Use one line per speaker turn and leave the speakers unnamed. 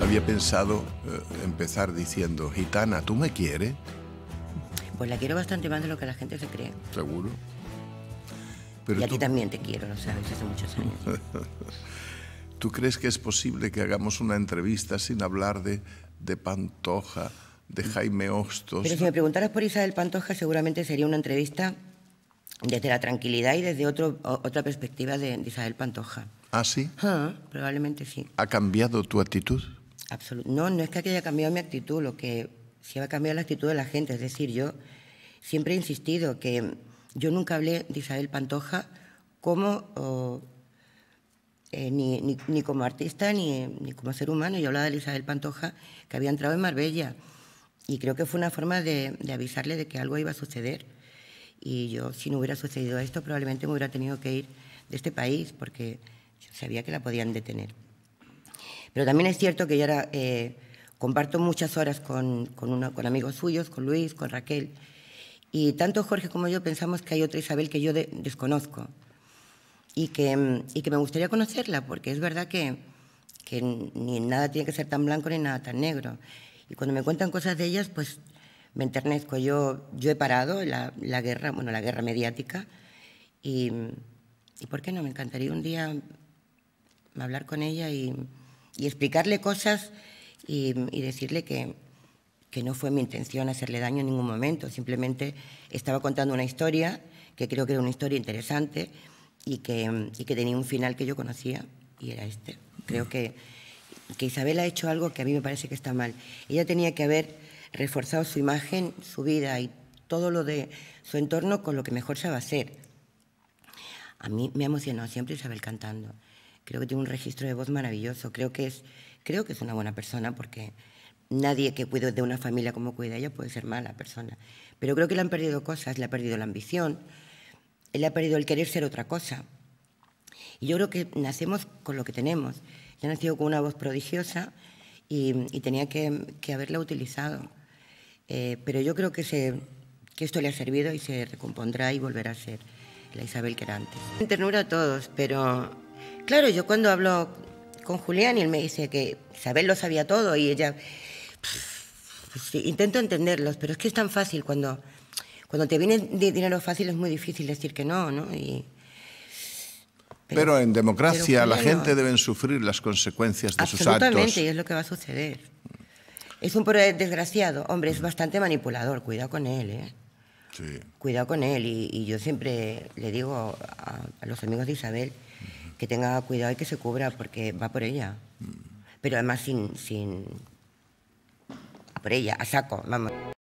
Había pensado eh, empezar diciendo, gitana, ¿tú me quieres? Pues la quiero bastante más de lo que la gente se cree. Seguro. Pero y a ti también te quiero, lo sabes, hace muchos años. ¿Tú crees que es posible que hagamos una entrevista sin hablar de, de Pantoja, de Jaime Hostos? Pero si me preguntaras por Isabel Pantoja, seguramente sería una entrevista desde la tranquilidad y desde otro, otra perspectiva de, Isabel Pantoja. ¿Ah, sí? Ah, probablemente sí. ¿Ha cambiado tu actitud? no, no es que haya cambiado mi actitud, lo que sí ha cambiado la actitud de la gente. Es decir, yo siempre he insistido que yo nunca hablé de Isabel Pantoja como, eh, ni, ni, como artista ni, ni, como ser humano. Yo hablaba de Isabel Pantoja que había entrado en Marbella y creo que fue una forma de, avisarle de que algo iba a suceder. Y yo, si no hubiera sucedido esto, probablemente me hubiera tenido que ir de este país porque sabía que la podían detener. Pero también es cierto que yo ahora eh, comparto muchas horas con, con, amigos suyos, con Luis, con Raquel, y tanto Jorge como yo pensamos que hay otra Isabel que yo desconozco y que, que me gustaría conocerla, porque es verdad que, ni nada tiene que ser tan blanco ni nada tan negro. Y cuando me cuentan cosas de ellas, pues me enternezco. Yo, yo he parado la, guerra, bueno, la guerra mediática, y, y ¿por qué no? Me encantaría un día hablar con ella y, y explicarle cosas y, decirle que, que no fue mi intención hacerle daño en ningún momento, simplemente estaba contando una historia que creo que era una historia interesante y que, y que tenía un final que yo conocía y era este. Creo que, que Isabel ha hecho algo que a mí me parece que está mal. Ella tenía que haber reforzado su imagen, su vida y todo lo de su entorno con lo que mejor sabe hacer. A mí me ha emocionado siempre Isabel cantando creo que tiene un registro de voz maravilloso, creo que es, creo que es una buena persona porque nadie que cuide de una familia como cuida ella puede ser mala persona. Pero creo que le han perdido cosas, le ha perdido la ambición, le ha perdido el querer ser otra cosa. Y yo creo que nacemos con lo que tenemos. Ya nacido con una voz prodigiosa y, tenía que, haberla utilizado. Eh, pero yo creo que, se, que esto le ha servido y se recompondrá y volverá a ser la Isabel que era antes. ternura a todos, pero Claro, yo cuando hablo con Julián y él me dice que Isabel lo sabía todo y ella... Pues intento entenderlos, pero es que es tan fácil cuando, cuando te viene dinero fácil es muy difícil decir que no, ¿no?
pero, en democracia la gente debe
sufrir las consecuencias de sus actos. Absolutamente, y es lo que va a suceder. Es un desgraciado. Hombre, es bastante manipulador. Cuidado con él, ¿eh? Sí. Cuidado con él. Y, yo siempre le digo a los amigos de Isabel que tenga cuidado y que se cubra porque va por ella. Mm. Pero además sin, sin por ella, a saco, vamos.